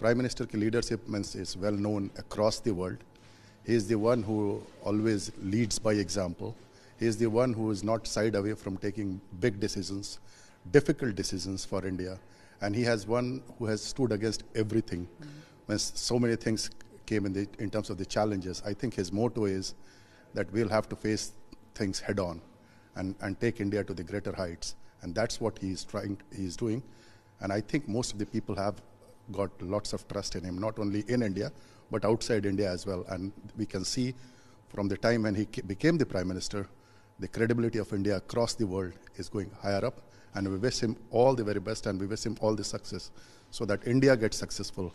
Prime Minister leadership means is well known across the world. He is the one who always leads by example. He is the one who is not side away from taking big decisions, difficult decisions for India. And he has one who has stood against everything. Mm -hmm. When so many things came in, the, in terms of the challenges, I think his motto is that we'll have to face things head on and, and take India to the greater heights. And that's what he is trying, he is doing. And I think most of the people have got lots of trust in him, not only in India, but outside India as well. And we can see from the time when he became the Prime Minister, the credibility of India across the world is going higher up. And we wish him all the very best and we wish him all the success so that India gets successful.